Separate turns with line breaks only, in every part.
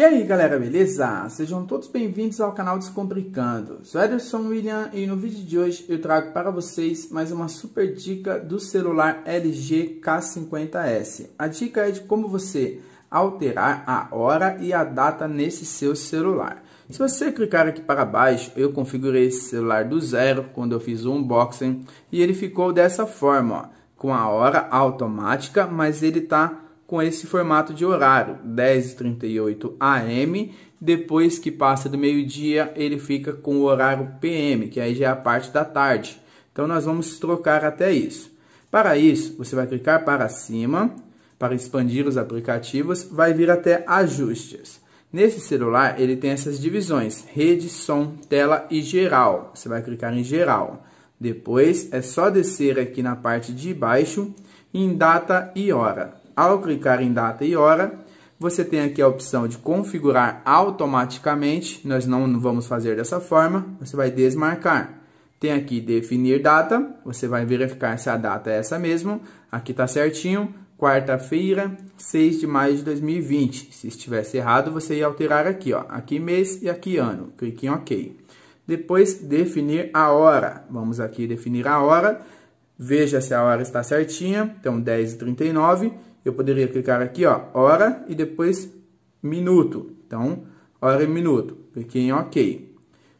E aí galera, beleza? Sejam todos bem-vindos ao canal Descomplicando. Sou Ederson William e no vídeo de hoje eu trago para vocês mais uma super dica do celular LG K50S. A dica é de como você alterar a hora e a data nesse seu celular. Se você clicar aqui para baixo, eu configurei esse celular do zero quando eu fiz o unboxing e ele ficou dessa forma, ó, com a hora automática, mas ele está com esse formato de horário, 10h38 AM, depois que passa do meio-dia, ele fica com o horário PM, que aí já é a parte da tarde. Então, nós vamos trocar até isso. Para isso, você vai clicar para cima, para expandir os aplicativos, vai vir até ajustes. Nesse celular, ele tem essas divisões, rede, som, tela e geral. Você vai clicar em geral. Depois, é só descer aqui na parte de baixo, em data e hora. Ao clicar em data e hora, você tem aqui a opção de configurar automaticamente, nós não vamos fazer dessa forma, você vai desmarcar. Tem aqui definir data, você vai verificar se a data é essa mesmo, aqui está certinho, quarta-feira, 6 de maio de 2020. Se estivesse errado, você ia alterar aqui, ó, aqui mês e aqui ano, clique em OK. Depois, definir a hora, vamos aqui definir a hora, veja se a hora está certinha, então 10h39, eu poderia clicar aqui, ó, hora e depois minuto. Então, hora e minuto. Clique em OK.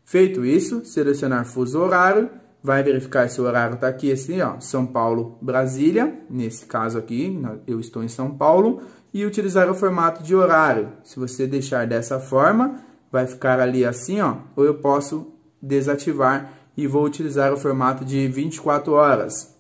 Feito isso, selecionar fuso horário, vai verificar se o horário está aqui, assim, ó, São Paulo, Brasília, nesse caso aqui, eu estou em São Paulo, e utilizar o formato de horário. Se você deixar dessa forma, vai ficar ali assim, ó, ou eu posso desativar e vou utilizar o formato de 24 horas.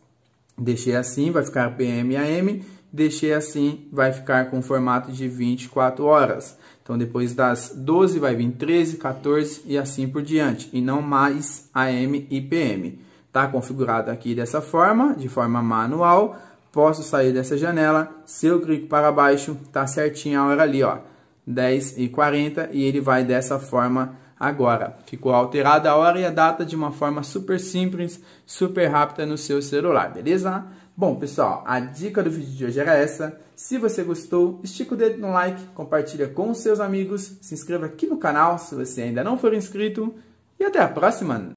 Deixei assim, vai ficar PM AM deixei assim, vai ficar com formato de 24 horas. Então, depois das 12 vai vir 13, 14 e assim por diante, e não mais AM e PM. Tá configurado aqui dessa forma, de forma manual. Posso sair dessa janela, se eu clico para baixo, tá certinho a hora ali, ó. 10 e 40 e ele vai dessa forma agora. Ficou alterada a hora e a data de uma forma super simples, super rápida no seu celular, beleza? Bom, pessoal, a dica do vídeo de hoje era essa. Se você gostou, estica o dedo no like, compartilha com seus amigos, se inscreva aqui no canal se você ainda não for inscrito e até a próxima!